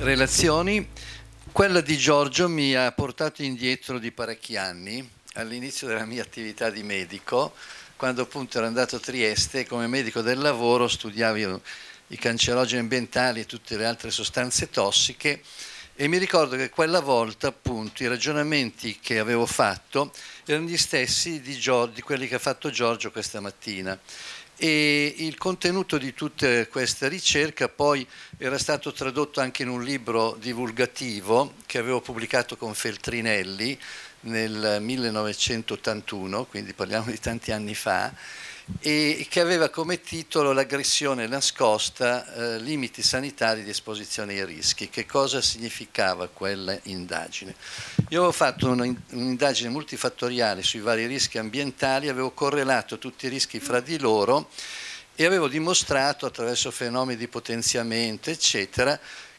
relazioni, quella di Giorgio mi ha portato indietro di parecchi anni, all'inizio della mia attività di medico, quando appunto ero andato a Trieste come medico del lavoro, studiavo i cancerogeni ambientali e tutte le altre sostanze tossiche e mi ricordo che quella volta appunto i ragionamenti che avevo fatto erano gli stessi di, Gior di quelli che ha fatto Giorgio questa mattina. E il contenuto di tutta questa ricerca poi era stato tradotto anche in un libro divulgativo che avevo pubblicato con Feltrinelli nel 1981, quindi parliamo di tanti anni fa, e che aveva come titolo l'aggressione nascosta, eh, limiti sanitari di esposizione ai rischi. Che cosa significava quella indagine? Io avevo fatto un'indagine multifattoriale sui vari rischi ambientali, avevo correlato tutti i rischi fra di loro e avevo dimostrato attraverso fenomeni di potenziamento, eccetera,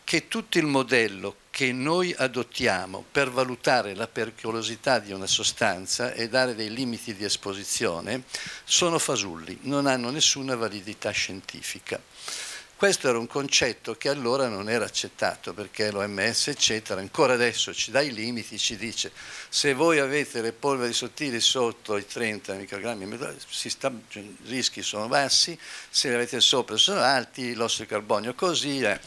che tutto il modello che noi adottiamo per valutare la pericolosità di una sostanza e dare dei limiti di esposizione sono fasulli, non hanno nessuna validità scientifica. Questo era un concetto che allora non era accettato perché l'OMS, eccetera, ancora adesso ci dà i limiti, ci dice se voi avete le polveri sottili sotto i 30 microgrammi, sta, cioè, i rischi sono bassi, se le avete sopra sono alti, l'ossido di carbonio così. Eh.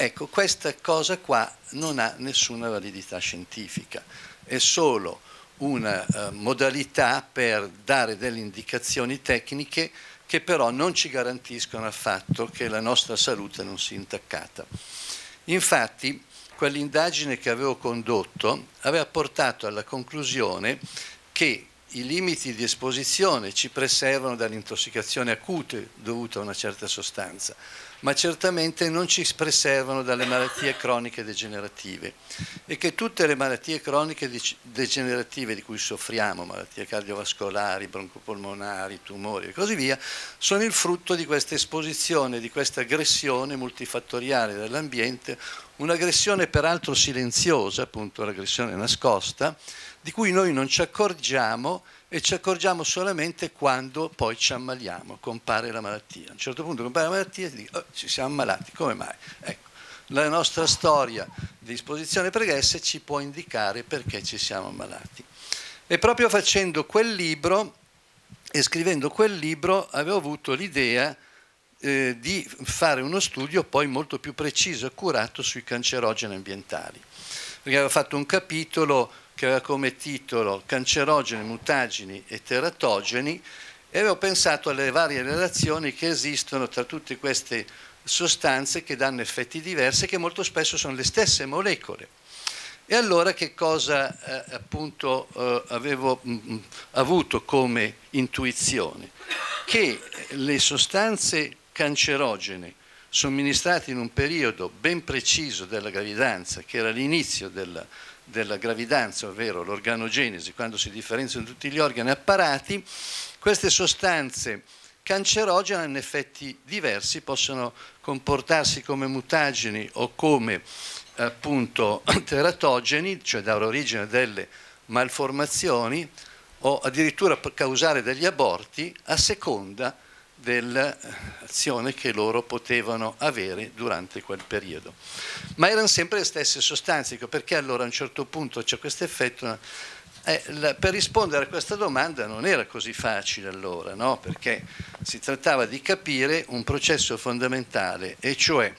Ecco, questa cosa qua non ha nessuna validità scientifica, è solo una eh, modalità per dare delle indicazioni tecniche che però non ci garantiscono affatto che la nostra salute non sia intaccata. Infatti, quell'indagine che avevo condotto aveva portato alla conclusione che i limiti di esposizione ci preservano dall'intossicazione acute dovuta a una certa sostanza, ma certamente non ci preservano dalle malattie croniche degenerative e che tutte le malattie croniche degenerative di cui soffriamo, malattie cardiovascolari, broncopolmonari, tumori e così via, sono il frutto di questa esposizione, di questa aggressione multifattoriale dell'ambiente, un'aggressione peraltro silenziosa, appunto l'aggressione nascosta, di cui noi non ci accorgiamo e ci accorgiamo solamente quando poi ci ammaliamo, compare la malattia. A un certo punto compare la malattia e si dice, oh, ci siamo ammalati, come mai? Ecco, la nostra storia di esposizione pregresse ci può indicare perché ci siamo ammalati. E proprio facendo quel libro e scrivendo quel libro avevo avuto l'idea eh, di fare uno studio poi molto più preciso e accurato sui cancerogeni ambientali. Perché avevo fatto un capitolo che aveva come titolo Cancerogeni, mutageni e teratogeni e avevo pensato alle varie relazioni che esistono tra tutte queste sostanze che danno effetti diversi che molto spesso sono le stesse molecole. E allora che cosa eh, appunto eh, avevo mh, mm, mm, avuto come intuizione? Che le sostanze cancerogene somministrate in un periodo ben preciso della gravidanza, che era l'inizio della gravidanza, della gravidanza, ovvero l'organogenesi, quando si differenziano tutti gli organi apparati, queste sostanze cancerogene hanno effetti diversi, possono comportarsi come mutageni o come appunto teratogeni, cioè dare origine a delle malformazioni o addirittura causare degli aborti a seconda dell'azione che loro potevano avere durante quel periodo. Ma erano sempre le stesse sostanze, ecco, perché allora a un certo punto c'è questo effetto. Eh, per rispondere a questa domanda non era così facile allora, no? perché si trattava di capire un processo fondamentale, e cioè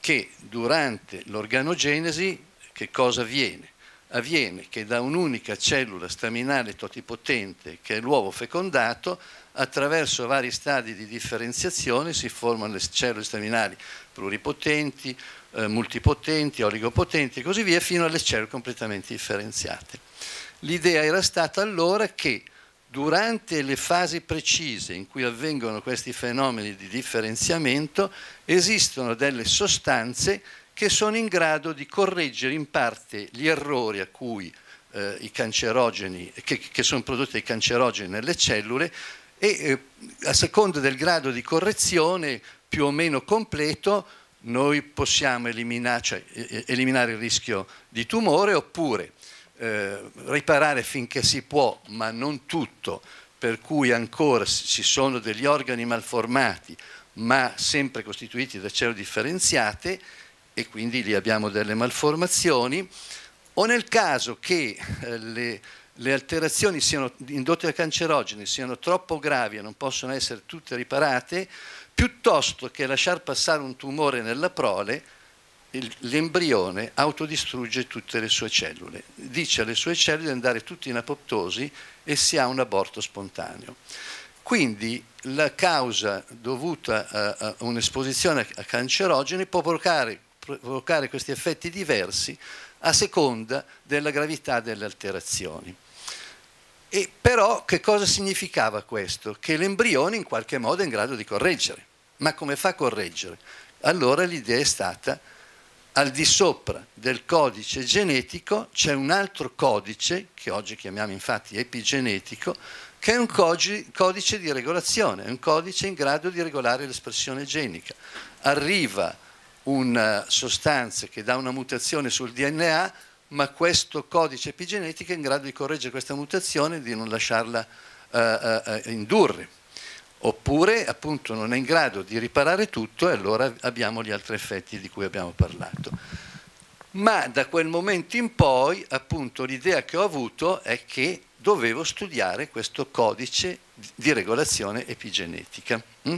che durante l'organogenesi che cosa avviene? Avviene che da un'unica cellula staminale totipotente, che è l'uovo fecondato, attraverso vari stadi di differenziazione si formano le cellule staminali pluripotenti, eh, multipotenti, oligopotenti e così via, fino alle cellule completamente differenziate. L'idea era stata allora che durante le fasi precise in cui avvengono questi fenomeni di differenziamento esistono delle sostanze che sono in grado di correggere in parte gli errori a cui eh, i cancerogeni, che, che sono prodotti dai cancerogeni nelle cellule e eh, a seconda del grado di correzione più o meno completo noi possiamo eliminare, cioè, eliminare il rischio di tumore oppure eh, riparare finché si può, ma non tutto, per cui ancora ci sono degli organi malformati, ma sempre costituiti da cellule differenziate e quindi lì abbiamo delle malformazioni, o nel caso che eh, le le alterazioni siano indotte da cancerogeni siano troppo gravi e non possono essere tutte riparate, piuttosto che lasciar passare un tumore nella prole, l'embrione autodistrugge tutte le sue cellule, dice alle sue cellule di andare tutte in apoptosi e si ha un aborto spontaneo. Quindi la causa dovuta a un'esposizione a cancerogeni può provocare, provocare questi effetti diversi a seconda della gravità delle alterazioni. E però che cosa significava questo? Che l'embrione in qualche modo è in grado di correggere. Ma come fa a correggere? Allora l'idea è stata al di sopra del codice genetico c'è un altro codice, che oggi chiamiamo infatti epigenetico, che è un codice di regolazione, è un codice in grado di regolare l'espressione genica. Arriva una sostanza che dà una mutazione sul DNA, ma questo codice epigenetico è in grado di correggere questa mutazione e di non lasciarla eh, eh, eh, indurre. Oppure appunto non è in grado di riparare tutto e allora abbiamo gli altri effetti di cui abbiamo parlato. Ma da quel momento in poi appunto l'idea che ho avuto è che dovevo studiare questo codice di regolazione epigenetica. Mm?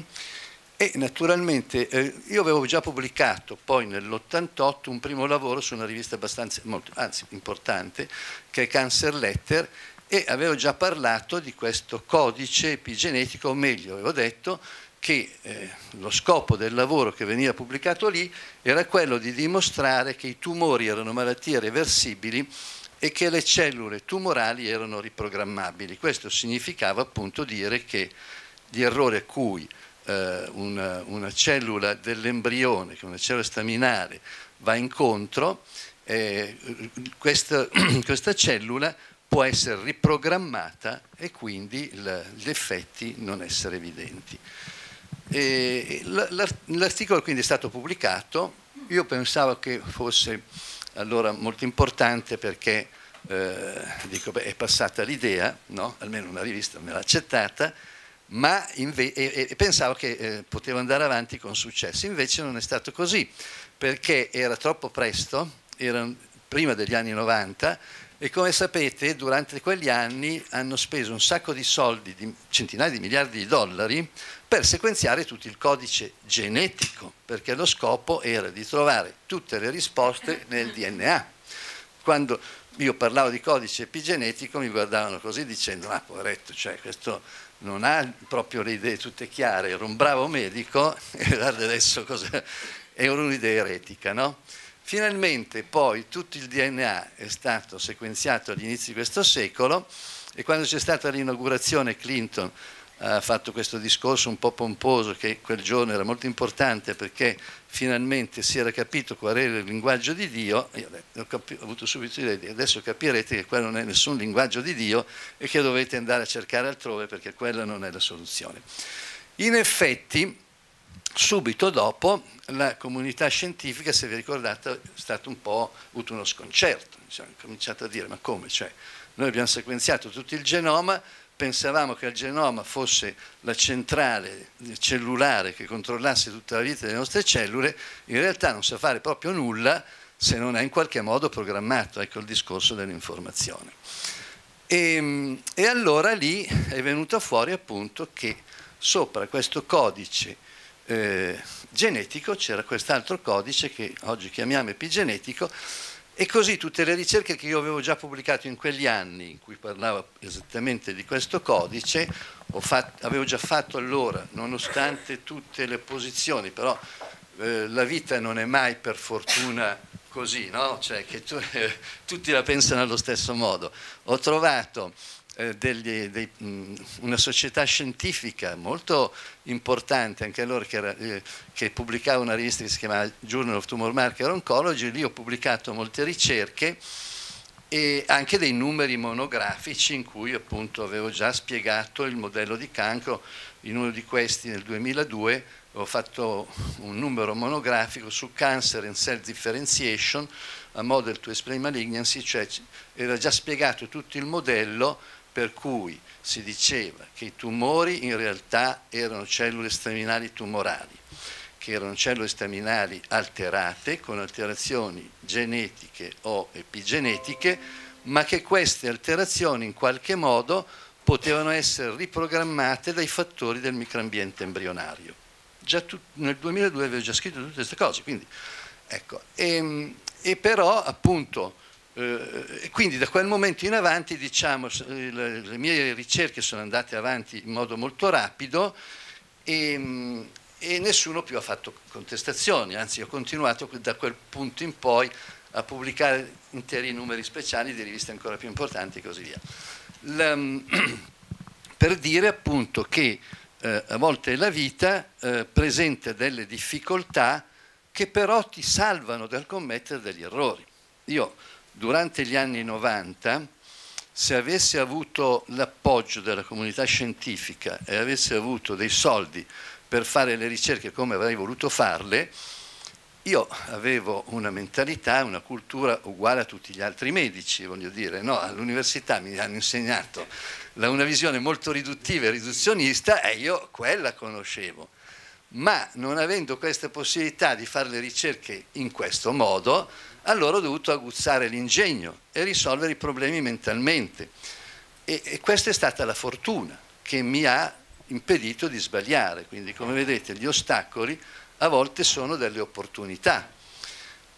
E naturalmente eh, io avevo già pubblicato poi nell'88 un primo lavoro su una rivista abbastanza, molto, anzi importante, che è Cancer Letter, e avevo già parlato di questo codice epigenetico, o meglio, avevo detto che eh, lo scopo del lavoro che veniva pubblicato lì era quello di dimostrare che i tumori erano malattie reversibili e che le cellule tumorali erano riprogrammabili. Questo significava appunto dire che gli errori a cui eh, una, una, cellula dell'embrione, che è una cellula staminale, va incontro, eh, questa, questa cellula può essere riprogrammata e quindi il, gli effetti non essere evidenti. L'articolo quindi è stato pubblicato, io pensavo che fosse allora molto importante perché eh, dico, beh, è passata l'idea, no? almeno una rivista me l'ha accettata, ma inve- e, e, pensavo che eh, potevo andare avanti con successo. Invece non è stato così, perché era troppo presto, era prima degli anni 90, e come sapete durante quegli anni hanno speso un sacco di soldi, di centinaia di miliardi di dollari, per sequenziare tutto il codice genetico, perché lo scopo era di trovare tutte le risposte nel DNA. Quando io parlavo di codice epigenetico mi guardavano così dicendo, ah poveretto, cioè questo non ha proprio le idee tutte chiare, era un bravo medico, e guarda adesso cosa... era un'idea eretica, no? Finalmente poi tutto il DNA è stato sequenziato all'inizio di questo secolo e quando c'è stata l'inaugurazione Clinton ha fatto questo discorso un po' pomposo che quel giorno era molto importante perché finalmente si era capito qual era il linguaggio di Dio, io ho, ho avuto subito l'idea, di adesso capirete che quello non è nessun linguaggio di Dio e che dovete andare a cercare altrove perché quella non è la soluzione. In effetti, subito dopo, la comunità scientifica, se vi ricordate, è stato un po' avuto uno sconcerto, ha cominciato a dire ma come? Cioè, noi abbiamo sequenziato tutto il genoma, pensavamo che il genoma fosse la centrale cellulare che controllasse tutta la vita delle nostre cellule, in realtà non sa fare proprio nulla se non è in qualche modo programmato, ecco il discorso dell'informazione. E, ehm, e allora lì è venuto fuori appunto che sopra questo codice eh, genetico c'era quest'altro codice che oggi chiamiamo epigenetico, e così tutte le ricerche che io avevo già pubblicato in quegli anni, in cui parlavo esattamente di questo codice, fatto, avevo già fatto allora, nonostante tutte le posizioni, però eh, la vita non è mai per fortuna così, no? cioè che tu, eh, tutti la pensano allo stesso modo. Ho trovato eh, degli, dei, mm, una società scientifica molto importante, anche loro che, era, eh, che, pubblicava una rivista che si chiamava Journal of Tumor Marker Oncology, lì ho pubblicato molte ricerche e anche dei numeri monografici in cui appunto avevo già spiegato il modello di cancro, in uno di questi nel 2002 ho fatto un numero monografico su Cancer and Cell Differentiation a Model to Explain Malignancy, cioè era già spiegato tutto il modello per cui si diceva che i tumori in realtà erano cellule staminali tumorali, che erano cellule staminali alterate con alterazioni genetiche o epigenetiche, ma che queste alterazioni in qualche modo potevano essere riprogrammate dai fattori del microambiente embrionario. Già nel 2002 avevo già scritto tutte queste cose, quindi ecco. E, ehm, e però appunto eh, quindi da quel momento in avanti, diciamo, le, le, mie ricerche sono andate avanti in modo molto rapido e, mm, e nessuno più ha fatto contestazioni, anzi ho continuato da quel punto in poi a pubblicare interi numeri speciali di riviste ancora più importanti e così via. La, mm, per dire appunto che eh, a volte la vita eh, presenta delle difficoltà che però ti salvano dal commettere degli errori. Io durante gli anni 90, se avesse avuto l'appoggio della comunità scientifica e avesse avuto dei soldi per fare le ricerche come avrei voluto farle, io avevo una mentalità, una cultura uguale a tutti gli altri medici, voglio dire, no, all'università mi hanno insegnato una visione molto riduttiva e riduzionista e io quella conoscevo. Ma non avendo questa possibilità di fare le ricerche in questo modo, allora ho dovuto aguzzare l'ingegno e risolvere i problemi mentalmente. E, e, questa è stata la fortuna che mi ha impedito di sbagliare. Quindi, come vedete, gli ostacoli a volte sono delle opportunità.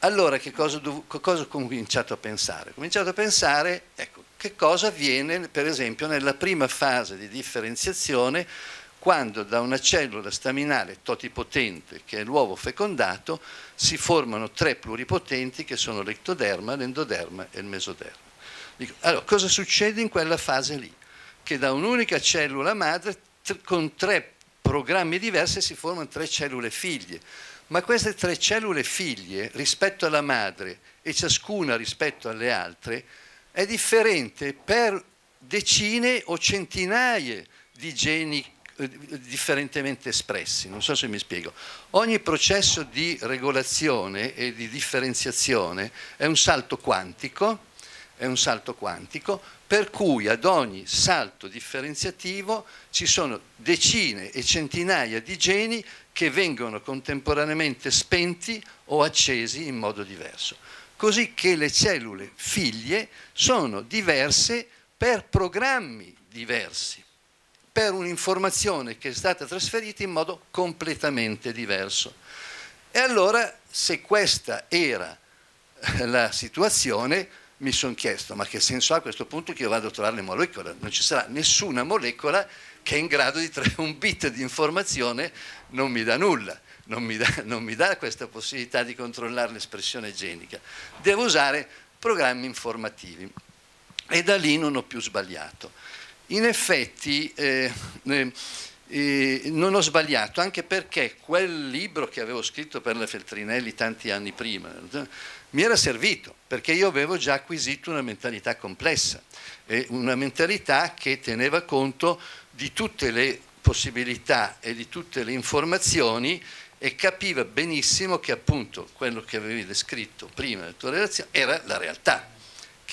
Allora, che cosa, cosa ho cominciato a pensare? Ho cominciato a pensare, ecco, che cosa avviene, per esempio, nella prima fase di differenziazione quando da una cellula staminale totipotente, che è l'uovo fecondato, si formano tre pluripotenti che sono l'ectoderma, l'endoderma e il mesoderma. Allora, cosa succede in quella fase lì? Che da un'unica cellula madre, con tre programmi diversi, si formano tre cellule figlie. Ma queste tre cellule figlie, rispetto alla madre e ciascuna rispetto alle altre, è differente per decine o centinaia di geni eh, differentemente espressi, non so se mi spiego. Ogni processo di regolazione e di differenziazione è un salto quantico, è un salto quantico per cui ad ogni salto differenziativo ci sono decine e centinaia di geni che vengono contemporaneamente spenti o accesi in modo diverso. Così che le cellule figlie sono diverse per programmi diversi per un'informazione che è stata trasferita in modo completamente diverso. E allora, se questa era eh, la situazione, mi sono chiesto, ma che senso ha a questo punto che io vado a trovare le molecole? Non ci sarà nessuna molecola che è in grado di trarre un bit di informazione, non mi dà nulla, non mi dà questa possibilità di controllare l'espressione genica. Devo usare programmi informativi. E da lì non ho più sbagliato. In effetti eh, eh, eh, non ho sbagliato, anche perché quel libro che avevo scritto per la Feltrinelli tanti anni prima eh, mi era servito, perché io avevo già acquisito una mentalità complessa, e una mentalità che teneva conto di tutte le possibilità e di tutte le informazioni e capiva benissimo che appunto quello che avevi descritto prima nella tua relazione era la realtà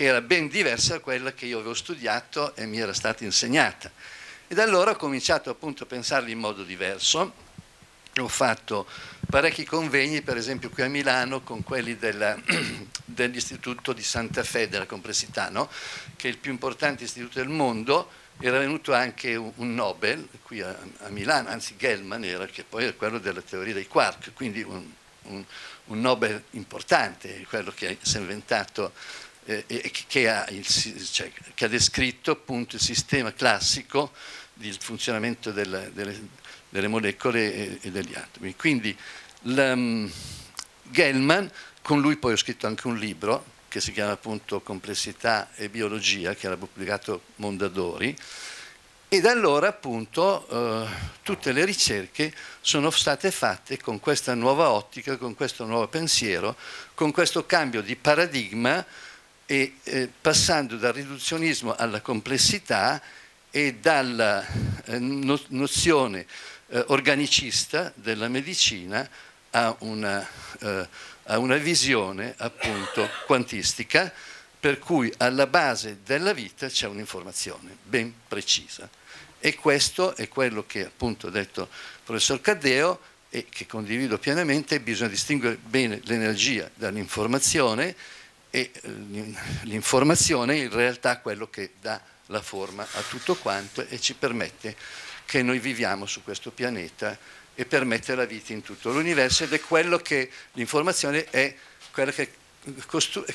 che era ben diversa da quella che io avevo studiato e mi era stata insegnata. E da allora ho cominciato appunto a pensarli in modo diverso. Ho fatto parecchi convegni, per esempio qui a Milano, con quelli dell'Istituto di Santa Fe della Complessità, no? che è il più importante istituto del mondo, era venuto anche un Nobel qui a, a, Milano, anzi Gellman era, che poi era quello della teoria dei quark, quindi un, un, un Nobel importante, quello che si è inventato eh, che, ha il, cioè, che, ha descritto appunto il sistema classico del funzionamento del, delle, delle, molecole e, e, degli atomi. Quindi um, Gellman, con lui poi ho scritto anche un libro che si chiama appunto Complessità e Biologia, che era pubblicato Mondadori, e da allora appunto eh, tutte le ricerche sono state fatte con questa nuova ottica, con questo nuovo pensiero, con questo cambio di paradigma e eh, passando dal riduzionismo alla complessità e dalla eh, no nozione eh, organicista della medicina a una, eh, a una visione appunto quantistica per cui alla base della vita c'è un'informazione ben precisa. E questo è quello che appunto ha detto il professor Caddeo e che condivido pienamente, bisogna distinguere bene l'energia dall'informazione e eh, l'informazione è in realtà quello che dà la forma a tutto quanto e ci permette che noi viviamo su questo pianeta e permette la vita in tutto l'universo ed è quello che l'informazione è quella che,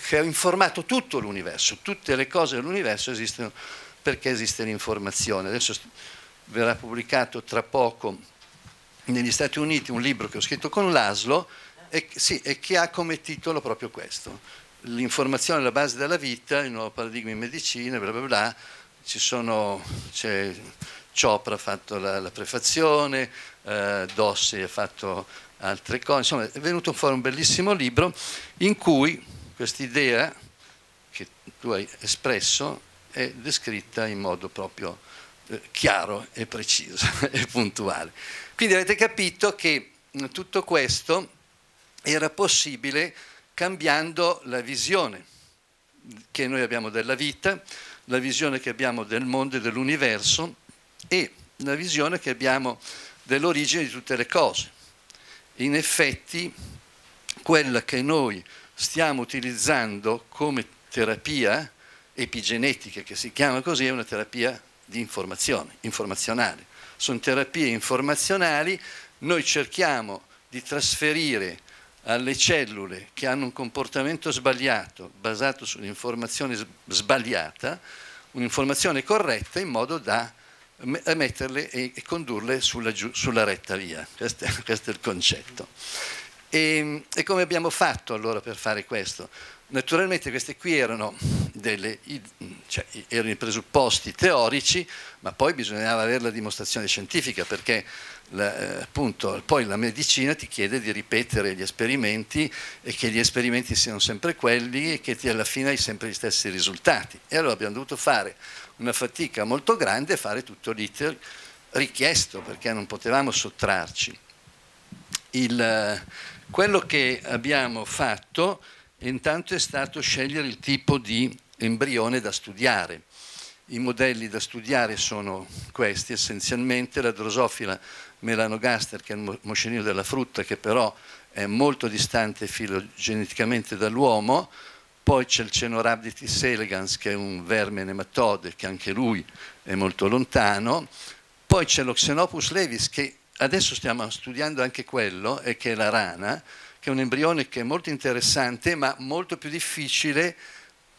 che ha informato tutto l'universo, tutte le cose dell'universo esistono perché esiste l'informazione. Adesso verrà pubblicato tra poco negli Stati Uniti un libro che ho scritto con l'Aslo e, sì, e che ha come titolo proprio questo, l'informazione è la base della vita, il nuovo paradigma in medicina, bla bla bla, ci sono, c'è Chopra ha fatto la, la prefazione, eh, Dossi ha fatto altre cose, insomma è venuto fuori un bellissimo libro in cui questa idea che tu hai espresso è descritta in modo proprio eh, chiaro e preciso e puntuale. Quindi avete capito che tutto questo era possibile cambiando la visione che noi abbiamo della vita, la visione che abbiamo del mondo e dell'universo e la visione che abbiamo dell'origine di tutte le cose. In effetti, quella che noi stiamo utilizzando come terapia epigenetica, che si chiama così, è una terapia di informazione, informazionale. Sono terapie informazionali, noi cerchiamo di trasferire alle cellule che hanno un comportamento sbagliato, basato su un'informazione sbagliata, un'informazione corretta in modo da eh, metterle e condurle sulla, sulla retta via. Questo è, questo è il concetto. E, ehm, e, come abbiamo fatto allora per fare questo? Naturalmente questi qui erano, delle, cioè, erano i presupposti teorici, ma poi bisognava avere la dimostrazione scientifica perché la, eh, appunto, poi la medicina ti chiede di ripetere gli esperimenti e che gli esperimenti siano sempre quelli e che ti, alla fine hai sempre gli stessi risultati. E allora abbiamo dovuto fare una fatica molto grande e fare tutto l'iter richiesto perché non potevamo sottrarci. Il, eh, quello che abbiamo fatto intanto è stato scegliere il tipo di embrione da studiare. I modelli da studiare sono questi, essenzialmente la drosofila melanogaster, che è il moscerino della frutta, che però è molto distante filogeneticamente dall'uomo, poi c'è il Cenorhabditis elegans, che è un verme nematode, che anche lui è molto lontano, poi c'è lo Xenopus levis, che adesso stiamo studiando anche quello, e che è la rana, che è un embrione che è molto interessante, ma molto più difficile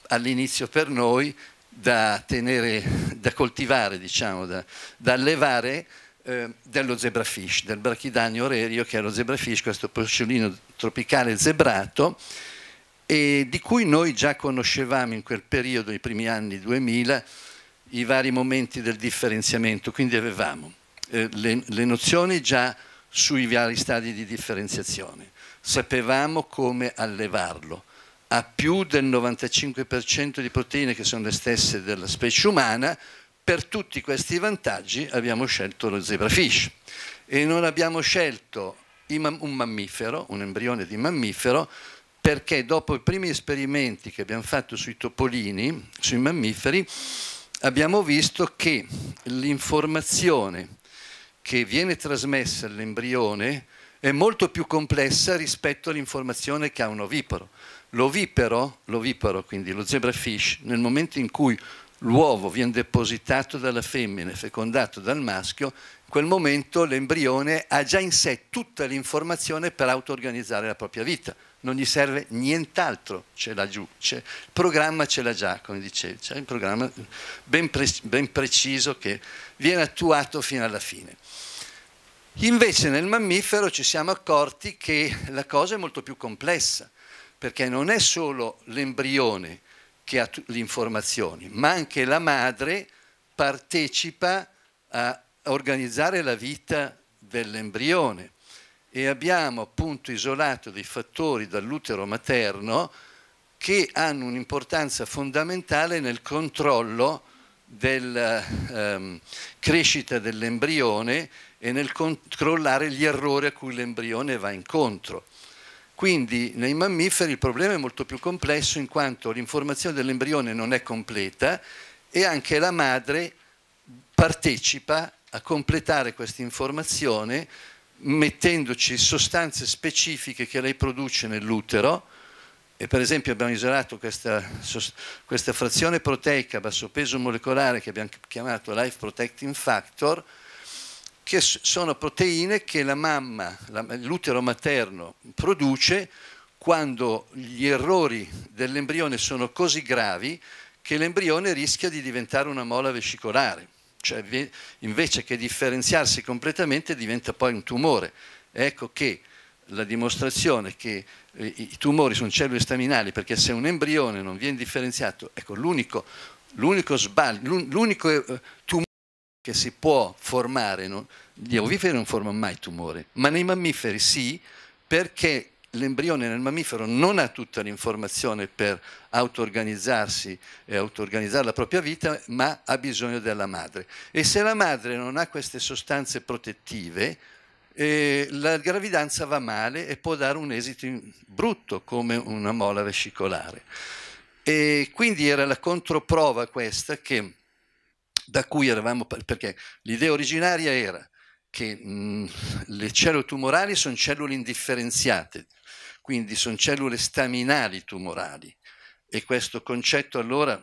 all'inizio per noi da tenere, da coltivare, diciamo, da, da allevare, eh, dello zebrafish, del Brachidani orerio, che è lo zebrafish, questo porcellino tropicale zebrato, e di cui noi già conoscevamo in quel periodo, i primi anni 2000, i vari momenti del differenziamento, quindi avevamo eh, le, le nozioni già sui vari stadi di differenziazione, sapevamo come allevarlo, ha più del 95% di proteine che sono le stesse della specie umana, per tutti questi vantaggi abbiamo scelto lo zebrafish e non abbiamo scelto un mammifero, un embrione di mammifero, perché dopo i primi esperimenti che abbiamo fatto sui topolini, sui mammiferi, abbiamo visto che l'informazione che viene trasmessa all'embrione è molto più complessa rispetto all'informazione che ha un oviparo. L'ovipero, l'oviparo, quindi lo zebrafish, nel momento in cui l'uovo viene depositato dalla femmina e fecondato dal maschio, in quel momento l'embrione ha già in sé tutta l'informazione per auto-organizzare la propria vita. Non gli serve nient'altro, ce l'ha giù. il programma ce l'ha già, come dicevi, c'è un programma ben, pre ben preciso che viene attuato fino alla fine. Invece nel mammifero ci siamo accorti che la cosa è molto più complessa, perché non è solo l'embrione che ha le informazioni, ma anche la madre partecipa a organizzare la vita dell'embrione e abbiamo appunto isolato dei fattori dall'utero materno che hanno un'importanza fondamentale nel controllo della ehm, crescita dell'embrione e nel controllare gli errori a cui l'embrione va incontro. Quindi nei mammiferi il problema è molto più complesso in quanto l'informazione dell'embrione non è completa e anche la madre partecipa a completare questa informazione mettendoci sostanze specifiche che lei produce nell'utero e per esempio abbiamo isolato questa, questa frazione proteica a basso peso molecolare che abbiamo chiamato life protecting factor che sono proteine che la mamma, l'utero materno produce quando gli errori dell'embrione sono così gravi che l'embrione rischia di diventare una mola vesicolare, cioè invece che differenziarsi completamente diventa poi un tumore. Ecco che la dimostrazione che eh, i tumori sono cellule staminali perché se un embrione non viene differenziato, ecco l'unico sbaglio, l'unico eh, tumore che si può formare, non, gli oviferi non formano mai tumore, ma nei mammiferi sì, perché l'embrione nel mammifero non ha tutta l'informazione per auto-organizzarsi e auto-organizzare la propria vita, ma ha bisogno della madre. E se la madre non ha queste sostanze protettive, eh, la gravidanza va male e può dare un esito brutto come una mola vescicolare. E quindi era la controprova questa che da cui eravamo, perché l'idea originaria era che mh, mm, le cellule tumorali sono cellule indifferenziate, quindi sono cellule staminali tumorali e questo concetto allora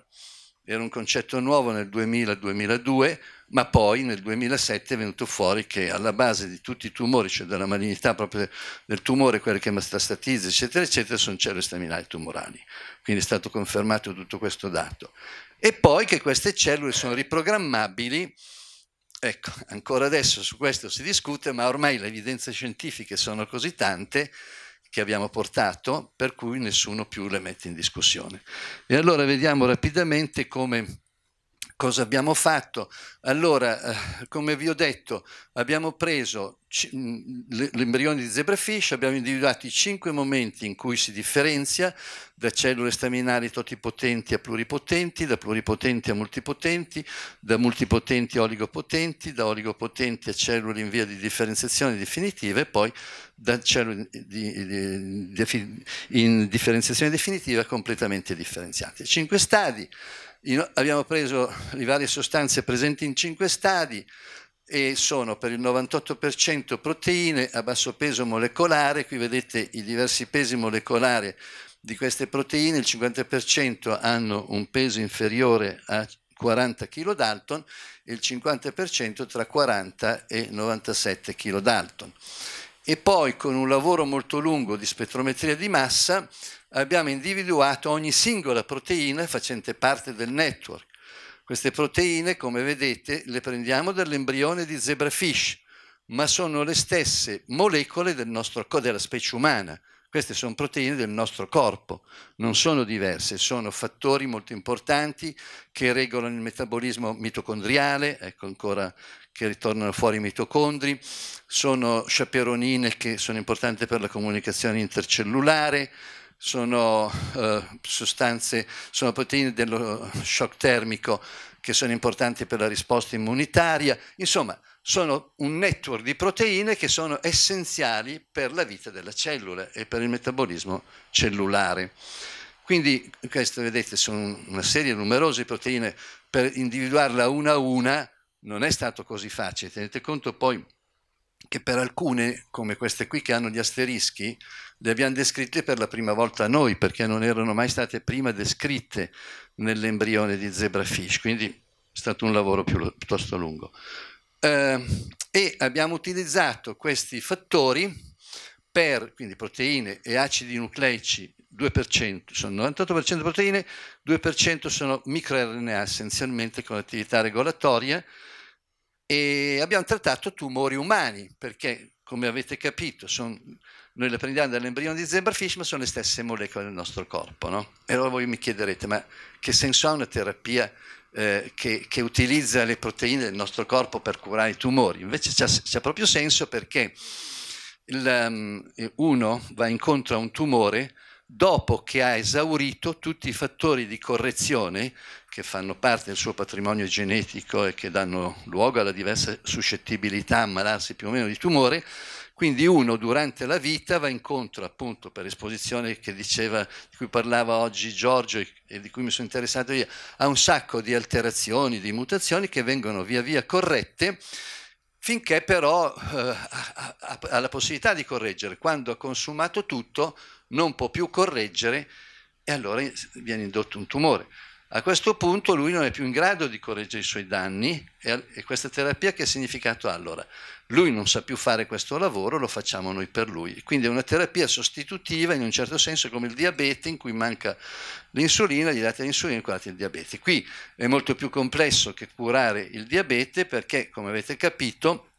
era un concetto nuovo nel 2000-2002 ma poi nel 2007 è venuto fuori che alla base di tutti i tumori, cioè della malignità proprio del tumore, quelle che metastatizza, eccetera, eccetera, sono cellule staminali tumorali. Quindi è stato confermato tutto questo dato. E poi che queste cellule sono riprogrammabili. Ecco, ancora adesso su questo si discute, ma ormai le evidenze scientifiche sono così tante che abbiamo portato, per cui nessuno più le mette in discussione. E allora vediamo rapidamente come Cosa abbiamo fatto? Allora, eh, come vi ho detto, abbiamo preso mm, l'embrione di zebrafish, abbiamo individuato i cinque momenti in cui si differenzia da cellule staminali totipotenti a pluripotenti, da pluripotenti a multipotenti, da multipotenti a oligopotenti, da oligopotenti a cellule in via di differenziazione definitiva e poi da cellule in differenziazione definitiva completamente differenziate. Cinque stadi abbiamo preso le varie sostanze presenti in cinque stadi e sono per il 98% proteine a basso peso molecolare, qui vedete i diversi pesi molecolari di queste proteine, il 50% hanno un peso inferiore a 40 kD Dalton e il 50% tra 40 e 97 kD Dalton. E poi con un lavoro molto lungo di spettrometria di massa abbiamo individuato ogni singola proteina facente parte del network. Queste proteine, come vedete, le prendiamo dall'embrione di zebrafish, ma sono le stesse molecole del nostro, della specie umana. Queste sono proteine del nostro corpo, non sono diverse, sono fattori molto importanti che regolano il metabolismo mitocondriale, ecco ancora che ritornano fuori i mitocondri, sono sciaperonine che sono importanti per la comunicazione intercellulare, sono eh, sostanze, sono proteine dello shock termico che sono importanti per la risposta immunitaria, insomma sono un network di proteine che sono essenziali per la vita della cellula e per il metabolismo cellulare. Quindi queste, vedete, sono una serie di numerose proteine, per individuarla una a una non è stato così facile, tenete conto poi che per alcune, come queste qui che hanno gli asterischi, le abbiamo descritte per la prima volta noi, perché non erano mai state prima descritte nell'embrione di zebrafish, quindi è stato un lavoro più, piuttosto lungo. Eh, e abbiamo utilizzato questi fattori per, quindi proteine e acidi nucleici, 2% sono 98% proteine, 2% sono microRNA essenzialmente con attività regolatoria, e abbiamo trattato tumori umani, perché come avete capito sono, noi le prendiamo dall'embrione di zebrafish, ma sono le stesse molecole del nostro corpo. No? E allora voi mi chiederete, ma che senso ha una terapia eh, che, che, utilizza le proteine del nostro corpo per curare i tumori? Invece c'ha, proprio senso perché il, um, uno va incontro a un tumore dopo che ha esaurito tutti i fattori di correzione che fanno parte del suo patrimonio genetico e che danno luogo alla diversa suscettibilità a malarsi più o meno di tumore, quindi uno durante la vita va incontro appunto per esposizione che diceva, di cui parlava oggi Giorgio e di cui mi sono interessato io, a un sacco di alterazioni, di mutazioni che vengono via via corrette finché però eh, ha, ha la possibilità di correggere. Quando ha consumato tutto non può più correggere e allora viene indotto un tumore. A questo punto lui non è più in grado di correggere i suoi danni e, questa terapia che significato ha allora? Lui non sa più fare questo lavoro, lo facciamo noi per lui. Quindi è una terapia sostitutiva in un certo senso come il diabete in cui manca l'insulina, gli date l'insulina e curate il diabete. Qui è molto più complesso che curare il diabete perché, come avete capito,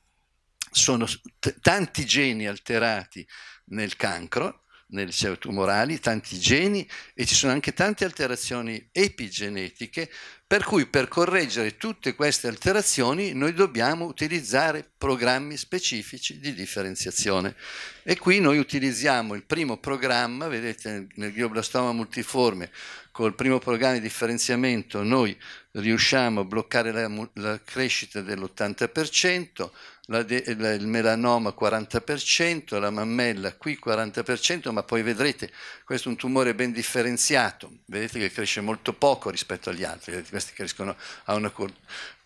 sono t- tanti geni alterati nel cancro nel cellule tumorali, tanti geni e ci sono anche tante alterazioni epigenetiche, per cui per correggere tutte queste alterazioni noi dobbiamo utilizzare programmi specifici di differenziazione. E qui noi utilizziamo il primo programma, vedete nel glioblastoma multiforme, col primo programma di differenziamento noi riusciamo a bloccare la, la crescita dell'80%, de- eh, la, il melanoma 40%, la mammella qui 40%, ma poi vedrete, questo è un tumore ben differenziato, vedete che cresce molto poco rispetto agli altri, vedete, questi crescono a una curva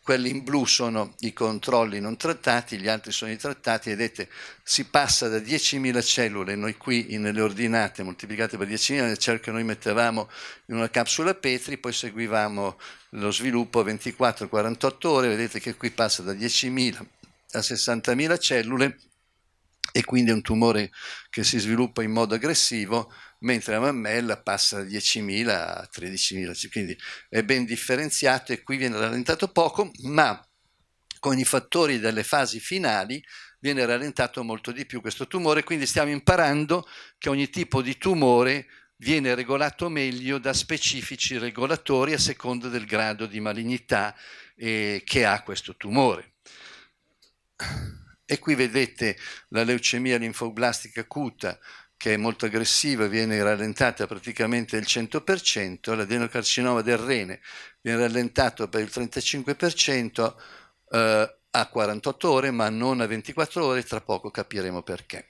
quelli in blu sono i controlli non trattati, gli altri sono i trattati, vedete, si passa da 10.000 cellule, noi qui nelle ordinate moltiplicate per 10.000, nel cielo che noi mettevamo in una capsula Petri, poi seguivamo lo sviluppo 24-48 ore, vedete che qui passa da 10.000 a 60.000 cellule e quindi è un tumore che si sviluppa in modo aggressivo, mentre la mammella passa da 10.000 a 13.000, quindi è ben differenziato e qui viene rallentato poco, ma con i fattori delle fasi finali viene rallentato molto di più questo tumore, quindi stiamo imparando che ogni tipo di tumore viene regolato meglio da specifici regolatori a seconda del grado di malignità eh, che ha questo tumore. E qui vedete la leucemia linfoblastica acuta, che è molto aggressiva, viene rallentata praticamente il 100%, l'adenocarcinoma del rene viene rallentato per il 35% eh, a 48 ore, ma non a 24 ore, tra poco capiremo perché.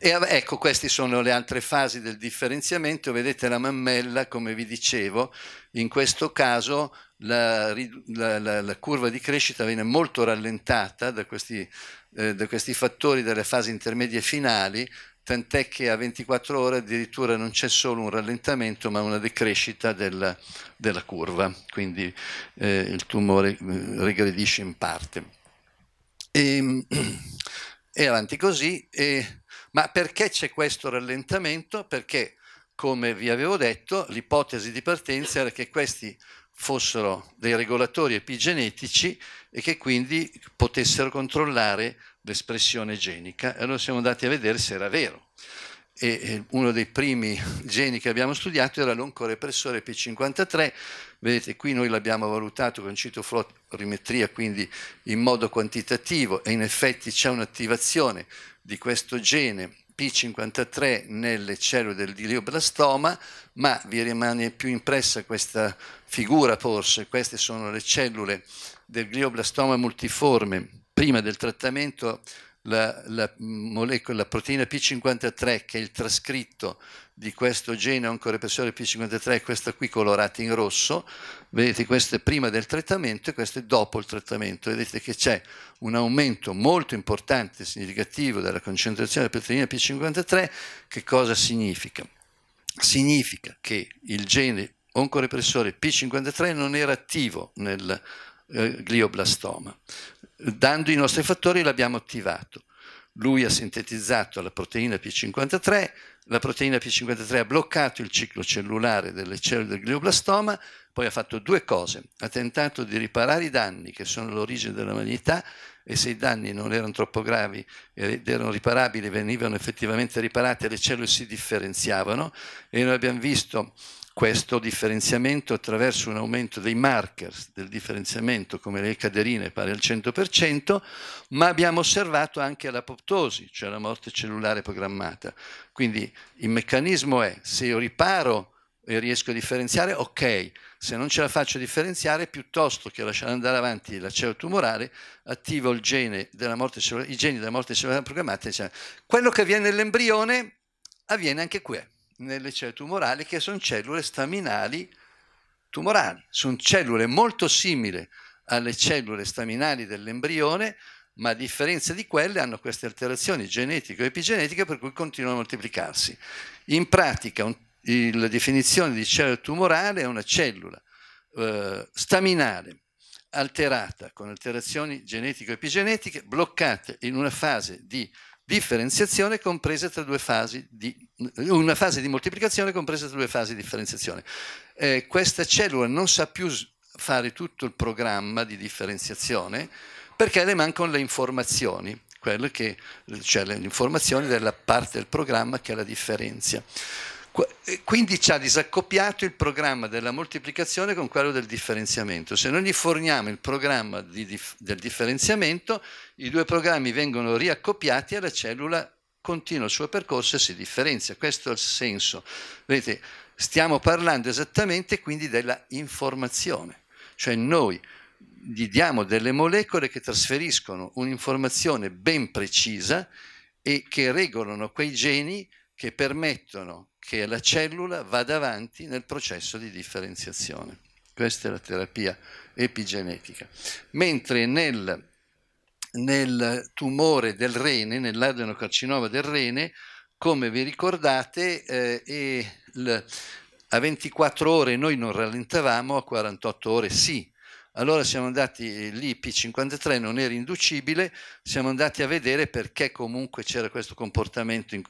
E ecco, queste sono le altre fasi del differenziamento. Vedete la mammella, come vi dicevo, in questo caso la, la, la, la curva di crescita viene molto rallentata da questi, eh, da questi fattori delle fasi intermedie finali, tant'è che a 24 ore addirittura non c'è solo un rallentamento, ma una decrescita della, della curva, quindi eh, il tumore eh, regredisce in parte. E, ehm, e avanti così. E, ma perché c'è questo rallentamento? Perché, come vi avevo detto, l'ipotesi di partenza era che questi fossero dei regolatori epigenetici e che quindi potessero controllare l'espressione genica. E allora siamo andati a vedere se era vero e uno dei primi geni che abbiamo studiato era l'oncorepressore P53, vedete qui noi l'abbiamo valutato con citoflorimetria quindi in modo quantitativo e in effetti c'è un'attivazione di questo gene P53 nelle cellule del glioblastoma, ma vi rimane più impressa questa figura forse, queste sono le cellule del glioblastoma multiforme prima del trattamento la, la, molecola, la proteina P53, che è il trascritto di questo gene oncorepressore P53, è questa qui colorata in rosso, vedete questo è prima del trattamento e questo è dopo il trattamento, vedete che c'è un aumento molto importante, significativo della concentrazione della proteina P53, che cosa significa? Significa che il gene oncorepressore P53 non era attivo nel eh, glioblastoma dando i nostri fattori l'abbiamo attivato. Lui ha sintetizzato la proteina P53, la proteina P53 ha bloccato il ciclo cellulare delle cellule del glioblastoma, poi ha fatto due cose, ha tentato di riparare i danni che sono l'origine della malignità e se i danni non erano troppo gravi ed erano riparabili, venivano effettivamente riparati, le cellule si differenziavano e noi abbiamo visto questo differenziamento attraverso un aumento dei markers del differenziamento come le caderine pari al 100%, ma abbiamo osservato anche l'apoptosi, cioè la morte cellulare programmata. Quindi il meccanismo è se io riparo e riesco a differenziare, ok, se non ce la faccio differenziare, piuttosto che lasciare andare avanti l'aceo tumorale, attivo il gene della morte cellulare, i geni della morte cellulare programmata. Diciamo, quello che avviene nell'embrione avviene anche qui nelle cellule tumorali che sono cellule staminali tumorali, sono cellule molto simili alle cellule staminali dell'embrione, ma a differenza di quelle hanno queste alterazioni genetiche o epigenetiche per cui continuano a moltiplicarsi. In pratica un, il, la definizione di cellula tumorale è una cellula eh, staminale alterata con alterazioni genetico-epigenetiche bloccate in una fase di differenziazione comprese tra due fasi, di, una fase di moltiplicazione compresa tra due fasi di differenziazione. Eh, questa cellula non sa più fare tutto il programma di differenziazione perché le mancano le informazioni, che, cioè le informazioni della parte del programma che la differenzia. Quindi ci ha disaccoppiato il programma della moltiplicazione con quello del differenziamento. Se noi gli forniamo il programma di dif del differenziamento, i due programmi vengono riaccoppiati e la cellula continua il suo percorso e si differenzia. Questo è il senso. Vedete, stiamo parlando esattamente quindi della informazione. Cioè noi gli diamo delle molecole che trasferiscono un'informazione ben precisa e che regolano quei geni che permettono che la cellula vada avanti nel processo di differenziazione. Questa è la terapia epigenetica. Mentre nel, nel tumore del rene, nell'adenocarcinoma del rene, come vi ricordate, eh, il, a 24 ore noi non rallentavamo, a 48 ore sì. Allora siamo andati lì, P53 non era inducibile, siamo andati a vedere perché comunque c'era questo comportamento in,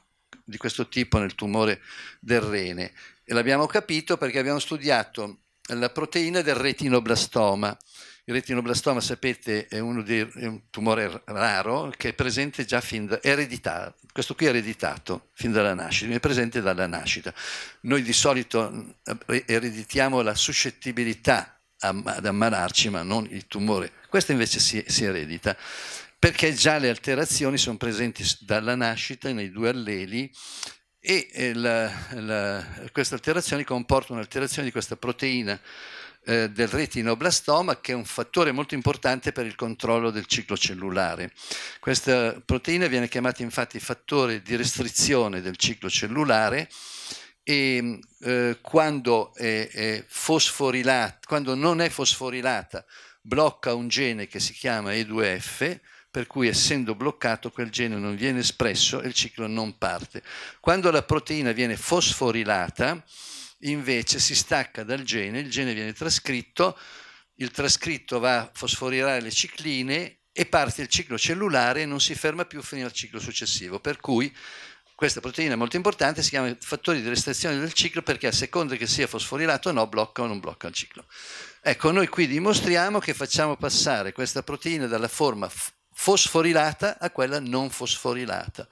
di questo tipo nel tumore del rene. E l'abbiamo capito perché abbiamo studiato la proteina del retinoblastoma. Il retinoblastoma, sapete, è, dei, è un tumore raro che è presente già fin da, ereditato. Questo qui è ereditato fin dalla nascita, è presente dalla nascita. Noi di solito eh, ereditiamo la suscettibilità ad ammalarci, ma non il tumore. Questo invece si, si eredita perché già le alterazioni sono presenti dalla nascita nei due alleli e la, la, queste alterazioni comportano un'alterazione di questa proteina eh, del retinoblastoma che è un fattore molto importante per il controllo del ciclo cellulare. Questa proteina viene chiamata infatti fattore di restrizione del ciclo cellulare e eh, quando, è, è quando non è fosforilata blocca un gene che si chiama E2F per cui essendo bloccato quel gene non viene espresso e il ciclo non parte. Quando la proteina viene fosforilata, invece si stacca dal gene, il gene viene trascritto, il trascritto va a fosforilare le cicline e parte il ciclo cellulare e non si ferma più fino al ciclo successivo. Per cui questa proteina è molto importante, si chiama fattore di restrizione del ciclo perché a seconda che sia fosforilato o no, blocca o non blocca il ciclo. Ecco, noi qui dimostriamo che facciamo passare questa proteina dalla forma fosforilata a quella non fosforilata.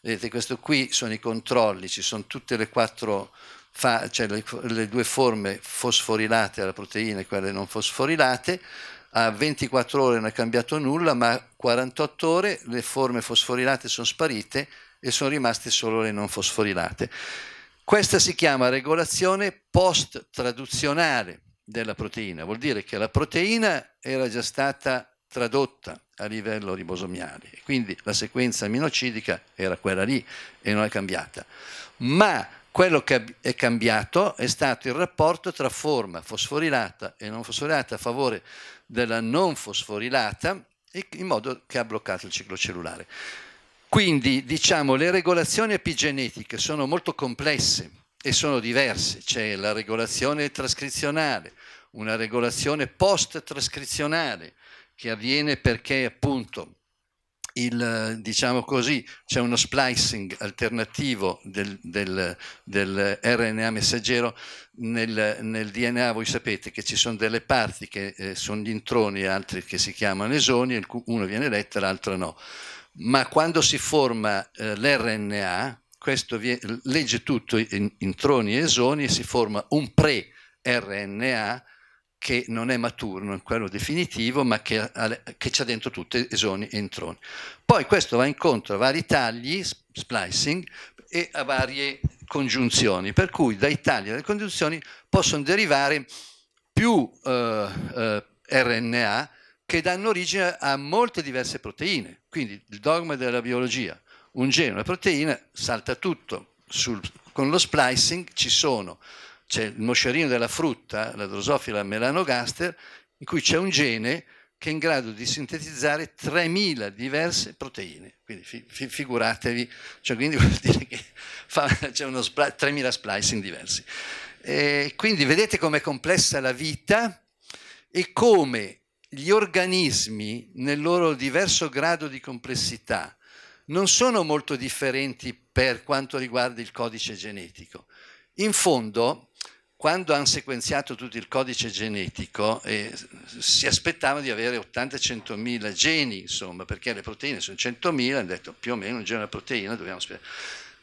Vedete, questo qui sono i controlli, ci sono tutte le quattro Fa, cioè le, le, due forme fosforilate alla proteina e quelle non fosforilate, a 24 ore non è cambiato nulla, ma a 48 ore le forme fosforilate sono sparite e sono rimaste solo le non fosforilate. Questa si chiama regolazione post-traduzionale della proteina, vuol dire che la proteina era già stata tradotta a livello ribosomiale. Quindi la sequenza aminoacidica era quella lì e non è cambiata. Ma quello che è cambiato è stato il rapporto tra forma fosforilata e non fosforilata a favore della non fosforilata in modo che ha bloccato il ciclo cellulare. Quindi diciamo le regolazioni epigenetiche sono molto complesse e sono diverse, c'è la regolazione trascrizionale, una regolazione post-trascrizionale, che avviene perché appunto il, diciamo così, c'è uno splicing alternativo del, del, del RNA messaggero nel, nel, DNA. Voi sapete che ci sono delle parti che eh, sono gli introni e altre che si chiamano esoni, uno viene letta, l'altro no. Ma quando si forma eh, l'RNA, questo viene, legge tutto in, introni e esoni e si forma un pre-RNA che non è maturno, è quello definitivo, ma che, che c'ha dentro tutte esoni e introni. Poi questo va incontro a vari tagli, splicing, e a varie congiunzioni, per cui dai tagli alle congiunzioni possono derivare più eh, eh, RNA che danno origine a molte diverse proteine. Quindi il dogma della biologia, un gene, una proteina, salta tutto. Sul, con lo splicing ci sono c'è il moscerino della frutta, la drosofila melanogaster, in cui c'è un gene che è in grado di sintetizzare 3.000 diverse proteine. Quindi fi, fi, figuratevi, cioè quindi vuol dire che fa, c'è uno spl- 3.000 splicing diversi. E quindi vedete com'è complessa la vita e come gli organismi, nel loro diverso grado di complessità, non sono molto differenti per quanto riguarda il codice genetico. In fondo, quando hanno sequenziato tutto il codice genetico eh, si aspettavano di avere 80-100 mila geni, insomma, perché le proteine sono 100 mila, hanno detto più o meno un gene alla proteina, dobbiamo aspettare.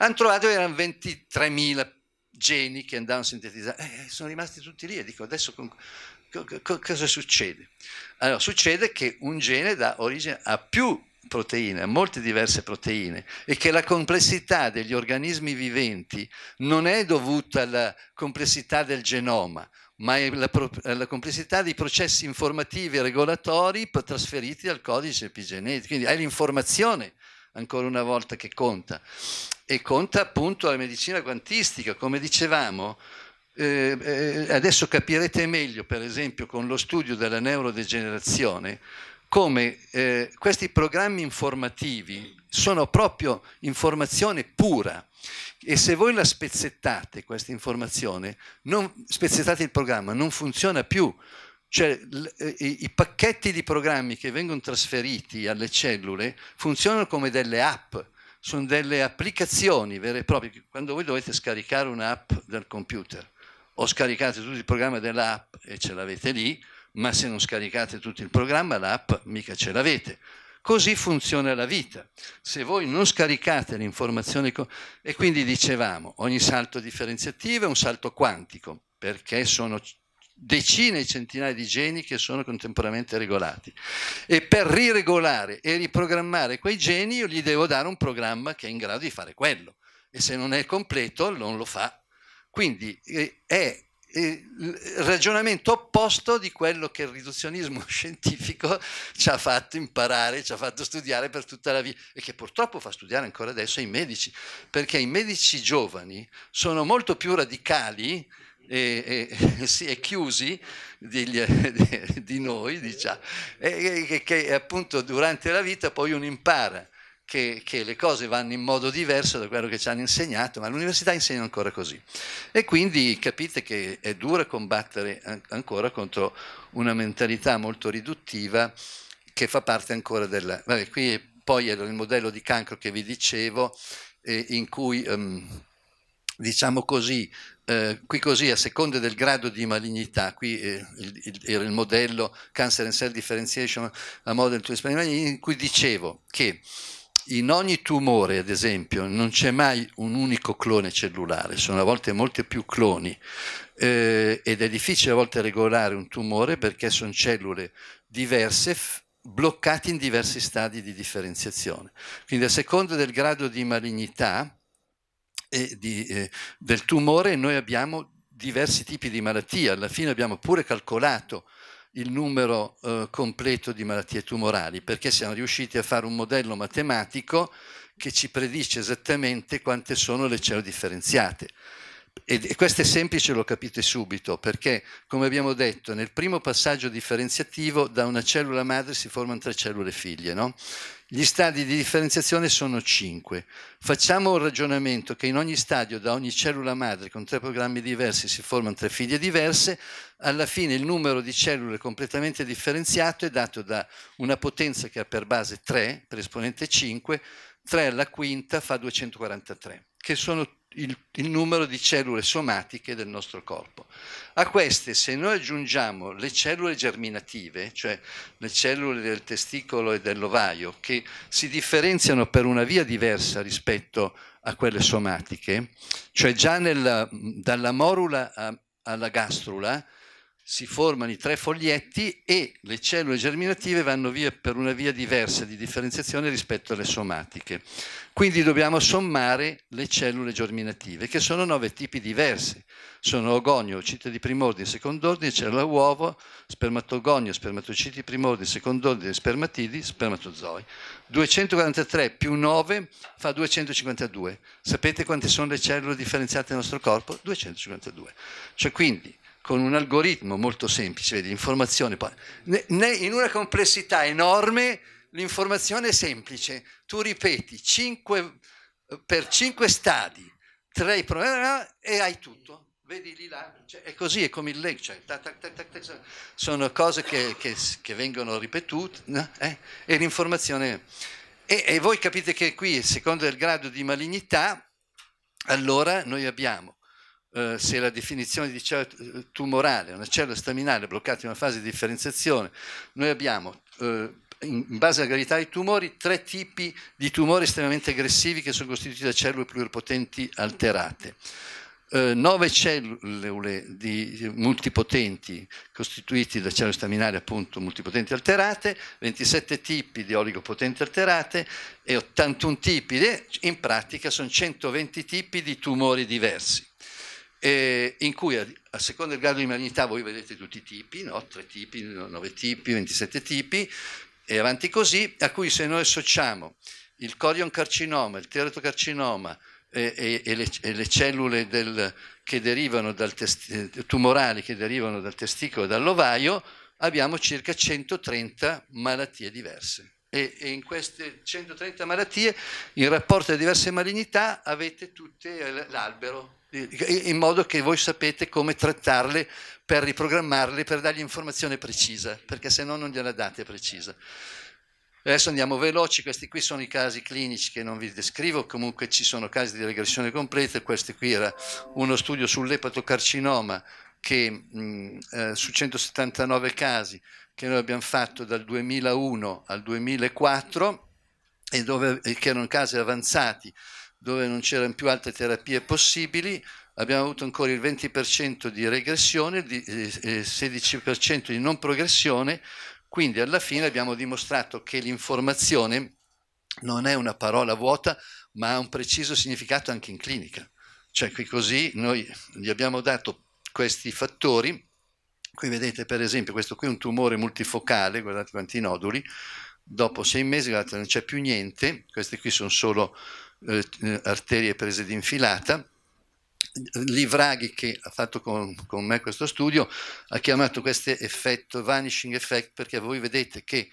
Hanno trovato che erano 23 mila geni che andavano sintetizzati, eh, eh, sono rimasti tutti lì e dico adesso con, co, co, cosa succede? Allora succede che un gene dà origine a più proteine, a molte diverse proteine, e che la complessità degli organismi viventi non è dovuta alla complessità del genoma, ma è la, la complessità dei processi informativi e regolatori trasferiti al codice epigenetico. Quindi è l'informazione, ancora una volta, che conta. E conta appunto la medicina quantistica, come dicevamo. Eh, eh, adesso capirete meglio, per esempio, con lo studio della neurodegenerazione, come eh, questi programmi informativi sono proprio informazione pura e se voi la spezzettate questa informazione, non, spezzettate il programma, non funziona più. Cioè eh, i, i pacchetti di programmi che vengono trasferiti alle cellule funzionano come delle app, sono delle applicazioni vere e proprie. Quando voi dovete scaricare un'app dal computer o scaricate tutto il programma dell'app e ce l'avete lì, ma se non scaricate tutto il programma, l'app mica ce l'avete. Così funziona la vita. Se voi non scaricate l'informazione, e quindi dicevamo, ogni salto differenziativo è un salto quantico, perché sono decine e centinaia di geni che sono contemporaneamente regolati. E per riregolare e riprogrammare quei geni io gli devo dare un programma che è in grado di fare quello. E se non è completo non lo fa. Quindi eh, è ragionamento opposto di quello che il riduzionismo scientifico ci ha fatto imparare, ci ha fatto studiare per tutta la vita e che purtroppo fa studiare ancora adesso i medici, perché i medici giovani sono molto più radicali e, e, sì, e chiusi degli, di, noi, diciamo, e, che, che appunto durante la vita poi uno impara che, che, le cose vanno in modo diverso da quello che ci hanno insegnato, ma l'università insegna ancora così. E quindi capite che è dura combattere an- ancora contro una mentalità molto riduttiva che fa parte ancora della... Vabbè, qui è, poi è il modello di cancro che vi dicevo, eh, in cui, ehm, diciamo così, eh, qui così a seconda del grado di malignità, qui eh, il, il, era il modello Cancer and Cell Differentiation, a Model to Explain in cui dicevo che in ogni tumore, ad esempio, non c'è mai un unico clone cellulare, sono a volte molti più cloni eh, ed è difficile a volte regolare un tumore perché sono cellule diverse bloccate in diversi stadi di differenziazione. Quindi a seconda del grado di malignità e eh, di, eh, del tumore noi abbiamo diversi tipi di malattia, alla fine abbiamo pure calcolato il numero eh, completo di malattie tumorali, perché siamo riusciti a fare un modello matematico che ci predice esattamente quante sono le cellule differenziate. E, questo è semplice, lo capite subito, perché come abbiamo detto, nel primo passaggio differenziativo da una cellula madre si formano tre cellule figlie, no? Gli stadi di differenziazione sono 5. Facciamo un ragionamento che in ogni stadio, da ogni cellula madre, con tre programmi diversi, si formano tre figlie diverse. Alla fine il numero di cellule completamente differenziato è dato da una potenza che ha per base 3, per esponente 5, 3 alla quinta fa 243, che sono il, il, numero di cellule somatiche del nostro corpo. A queste, se noi aggiungiamo le cellule germinative, cioè le cellule del testicolo e dell'ovaio, che si differenziano per una via diversa rispetto a quelle somatiche, cioè già nella, dalla morula a, alla gastrula, si formano i tre foglietti e le cellule germinative vanno via per una via diversa di differenziazione rispetto alle somatiche. Quindi dobbiamo sommare le cellule germinative, che sono nove tipi diversi. Sono ogonio, cite di primo ordine, secondo ordine, cellula uovo, spermatogonio, spermatociti secondo ordine, spermatidi, spermatozoi. 243 più 9 fa 252. Sapete quante sono le cellule differenziate nel nostro corpo? 252. Cioè quindi con un algoritmo molto semplice, vedi, informazione. In una complessità enorme l'informazione è semplice. Tu ripeti 5, per cinque stadi, tre problemi eh, eh, e hai tutto. Vedi lì là, cioè, è così, è come il leg, cioè, tac, tac, tac, sono cose che, che, che vengono ripetute no? eh? e l'informazione... E, e voi capite che qui, secondo il grado di malignità, allora noi abbiamo eh, se la definizione di cellula certo, eh, tumorale, una cellula staminale bloccata in una fase di differenziazione, noi abbiamo eh, in base alla gravità dei tumori, tre tipi di tumori estremamente aggressivi che sono costituiti da cellule pluripotenti alterate. Eh, nove cellule di multipotenti costituiti da cellule staminali appunto multipotenti alterate, 27 tipi di oligopotenti alterate e 81 tipi, di, in pratica sono 120 tipi di tumori diversi eh, in cui a, a seconda del grado di malignità voi vedete tutti i tipi, no? 3 tipi, nove tipi, 27 tipi, e avanti così, a cui se noi associamo il corion carcinoma, il teratocarcinoma e, e, e, le, e le, cellule del, che testi, tumorali che derivano dal testicolo e dall'ovaio, abbiamo circa 130 malattie diverse. E, e in queste 130 malattie, in rapporto alle diverse malignità, avete tutte l'albero in modo che voi sapete come trattarle per riprogrammarle, per dargli informazione precisa, perché se no non gliela date precisa. Adesso andiamo veloci, questi qui sono i casi clinici che non vi descrivo, comunque ci sono casi di regressione completa, questo qui era uno studio sull'epatocarcinoma che mh, eh, su 179 casi che noi abbiamo fatto dal 2001 al 2004 e dove, che erano casi avanzati dove non c'erano più altre terapie possibili, abbiamo avuto ancora il 20% di regressione, il 16% di non progressione, quindi alla fine abbiamo dimostrato che l'informazione non è una parola vuota, ma ha un preciso significato anche in clinica. Cioè qui così noi gli abbiamo dato questi fattori Qui vedete per esempio, questo qui è un tumore multifocale, guardate quanti noduli, dopo sei mesi guardate, non c'è più niente, queste qui sono solo eh, eh arterie prese di infilata, Livraghi che ha fatto con, con, me questo studio ha chiamato questo effetto vanishing effect perché voi vedete che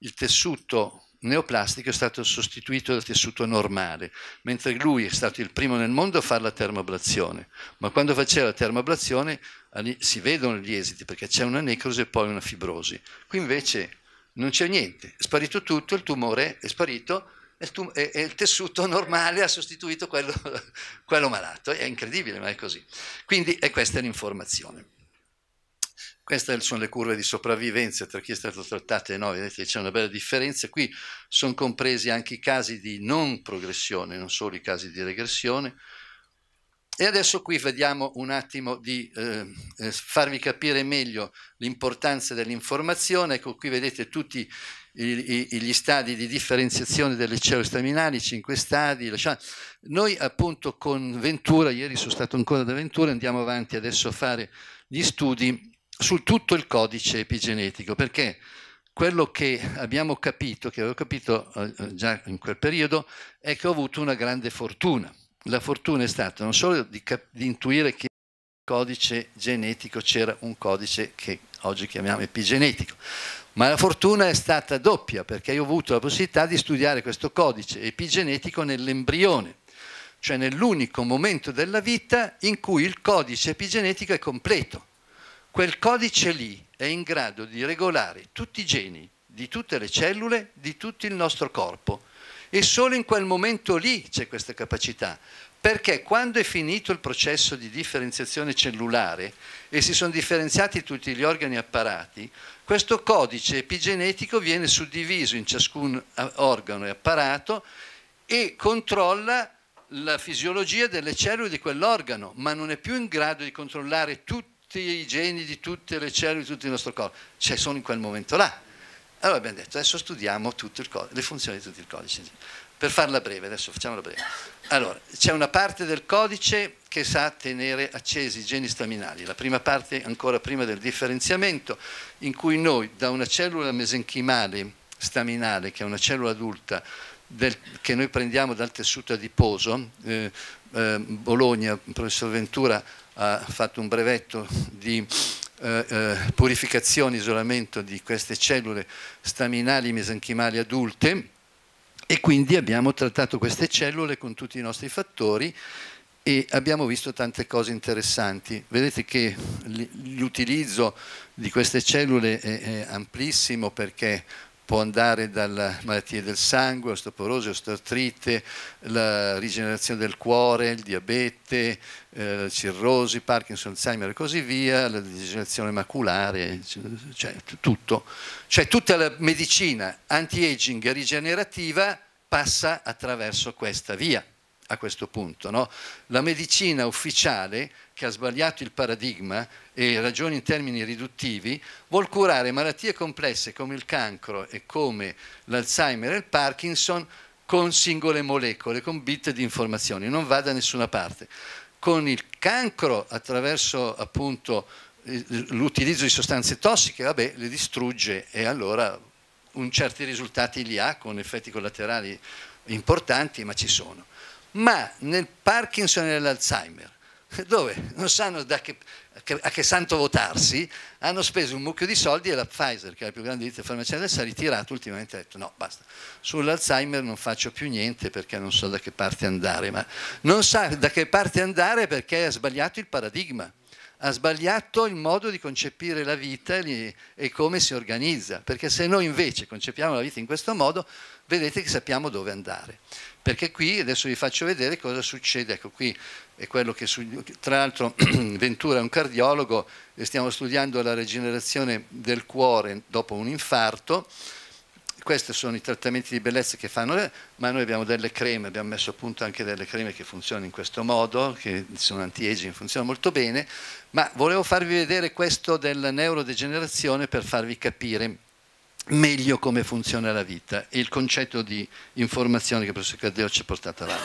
il tessuto neoplastico è stato sostituito dal tessuto normale, mentre lui è stato il primo nel mondo a fare la termoablazione ma quando faceva la termoablazione si vedono gli esiti perché c'è una necrosi e poi una fibrosi. Qui invece non c'è niente, è sparito tutto, il tumore è sparito e il, e il tessuto normale ha sostituito quello, quello, malato. È incredibile, ma è così. Quindi è questa l'informazione. Queste sono le curve di sopravvivenza tra chi è stato trattato e no, vedete c'è una bella differenza. Qui sono compresi anche i casi di non progressione, non solo i casi di regressione. E adesso qui vediamo un attimo di eh, eh, farvi capire meglio l'importanza dell'informazione. Ecco qui vedete tutti i, i, gli stadi di differenziazione delle cellule staminali, 5 stadi. Noi appunto con Ventura, ieri sono stato ancora da Ventura, andiamo avanti adesso a fare gli studi su tutto il codice epigenetico, perché quello che abbiamo capito, che avevo capito eh, eh, già in quel periodo, è che ho avuto una grande fortuna la fortuna è stata non solo di, cap- di intuire che nel codice genetico c'era un codice che oggi chiamiamo epigenetico. Ma la fortuna è stata doppia perché io ho avuto la possibilità di studiare questo codice epigenetico nell'embrione, cioè nell'unico momento della vita in cui il codice epigenetico è completo. Quel codice lì è in grado di regolare tutti i geni di tutte le cellule, di tutto il nostro corpo e solo in quel momento lì c'è questa capacità. Perché quando è finito il processo di differenziazione cellulare e si sono differenziati tutti gli organi apparati, questo codice epigenetico viene suddiviso in ciascun eh, organo e apparato e controlla la fisiologia delle cellule di quell'organo, ma non è più in grado di controllare tutti i geni di tutte le cellule di tutto il nostro corpo, cioè sono in quel momento là. Eh, allora abbiamo detto, adesso studiamo codice, le funzioni di tutto il codice. Per farla breve, adesso facciamola breve. Allora, c'è una parte del codice che sa tenere accesi i geni staminali, la prima parte ancora prima del differenziamento, in cui noi da una cellula mesenchimale staminale, che è una cellula adulta, del, che noi prendiamo dal tessuto adiposo, eh, eh, Bologna, il professor Ventura ha fatto un brevetto di eh, eh, purificazione, isolamento di queste cellule staminali mesanchimali adulte e quindi abbiamo trattato queste cellule con tutti i nostri fattori e abbiamo visto tante cose interessanti. Vedete che l'utilizzo di queste cellule è, amplissimo perché può andare dalla malattia del sangue, osteoporosi, osteoartrite, la rigenerazione del cuore, il diabete, eh, cirrosi, Parkinson, Alzheimer e così via, la degenerazione maculare, cioè tutto. Cioè tutta la medicina anti-aging rigenerativa passa attraverso questa via a questo punto. No? La medicina ufficiale, che ha sbagliato il paradigma e ragioni in termini riduttivi, vuol curare malattie complesse come il cancro e come l'Alzheimer e il Parkinson con singole molecole, con bit di informazioni, non va da nessuna parte. Con il cancro, attraverso appunto l'utilizzo di sostanze tossiche, vabbè, le distrugge e allora un certi risultati li ha con effetti collaterali importanti, ma ci sono ma nel Parkinson e nell'Alzheimer, dove non sanno che, a che santo votarsi, hanno speso un mucchio di soldi e la Pfizer, che è la più grande ditta farmaceutica, si è ritirata ultimamente ha detto no, basta, sull'Alzheimer non faccio più niente perché non so da che parte andare, ma non sa da che parte andare perché ha sbagliato il paradigma ha sbagliato il modo di concepire la vita e come si organizza, perché se noi invece concepiamo la vita in questo modo vedete che sappiamo dove andare. Perché qui adesso vi faccio vedere cosa succede. Ecco qui è quello che tra l'altro Ventura è un cardiologo, e stiamo studiando la regenerazione del cuore dopo un infarto. Questi sono i trattamenti di bellezza che fanno, ma noi abbiamo delle creme, abbiamo messo a punto anche delle creme che funzionano in questo modo, che sono anti-aging, funzionano molto bene, ma volevo farvi vedere questo della neurodegenerazione per farvi capire meglio come funziona la vita e il concetto di informazione che il professor Caddeo ci ha portato avanti.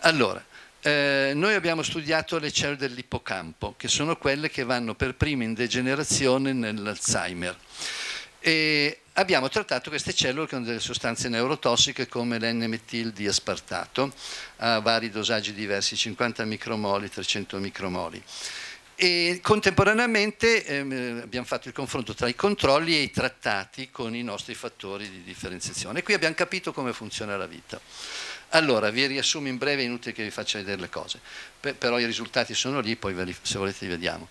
Allora, eh, noi abbiamo studiato le cellule dell'ippocampo, che sono quelle che vanno per prima in degenerazione nell'Alzheimer. E abbiamo trattato queste cellule con delle sostanze neurotossiche come l'N-metil di aspartato a vari dosaggi diversi, 50 micromoli, 300 micromoli. E contemporaneamente ehm, abbiamo fatto il confronto tra i controlli e i trattati con i nostri fattori di differenziazione. qui abbiamo capito come funziona la vita. Allora, vi riassumo in breve, è inutile che vi faccia vedere le cose, per, però i risultati sono lì, poi li, se volete li vediamo.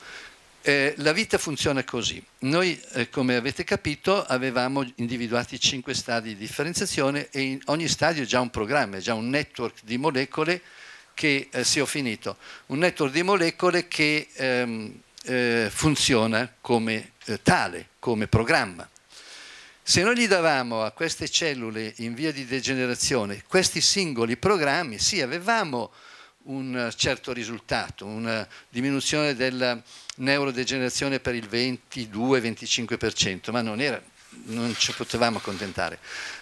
Eh, la vita funziona così. Noi, eh, come avete capito, avevamo individuati cinque stadi di differenziazione e in ogni stadio è già un programma, è già un network di molecole che, eh, sì finito, un network di molecole che ehm, eh, funziona come eh, tale, come programma. Se noi gli davamo a queste cellule in via di degenerazione questi singoli programmi, sì, avevamo un certo risultato, una diminuzione della neurodegenerazione per il 22-25%, ma non, era, non ci potevamo accontentare.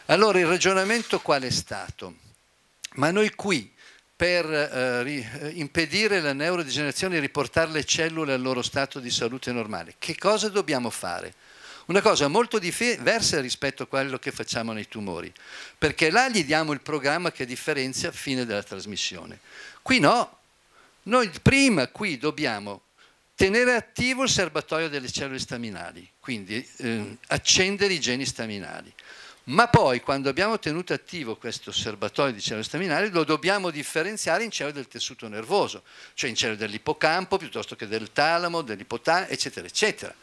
Allora il ragionamento qual è stato? Ma noi qui per eh, eh impedire la neurodegenerazione e riportare le cellule al loro stato di salute normale. Che cosa dobbiamo fare? Una cosa molto diversa rispetto a quello che facciamo nei tumori, perché là gli diamo il programma che differenzia fine della trasmissione. Qui no, noi prima qui dobbiamo tenere attivo il serbatoio delle cellule staminali, quindi eh, accendere i geni staminali ma poi quando abbiamo tenuto attivo questo serbatoio di cellule staminali lo dobbiamo differenziare in cellule del tessuto nervoso, cioè in cellule dell'ippocampo piuttosto che del talamo, dell'ipotalamo, eccetera, eccetera.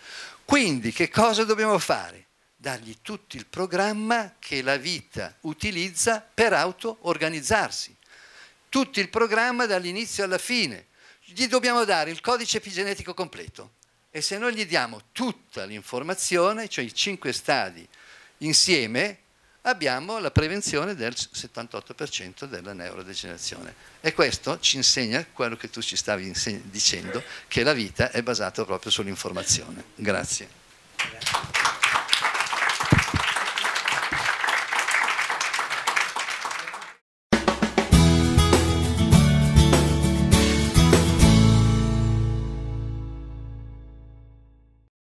Quindi che cosa dobbiamo fare? Dargli tutto il programma che la vita utilizza per auto-organizzarsi. Tutto il programma dall'inizio alla fine. Gli dobbiamo dare il codice epigenetico completo. E se noi gli diamo tutta l'informazione, cioè i cinque stadi insieme abbiamo la prevenzione del 78% della neurodegenerazione. E questo ci insegna quello che tu ci stavi dicendo, che la vita è basata proprio sull'informazione. Grazie.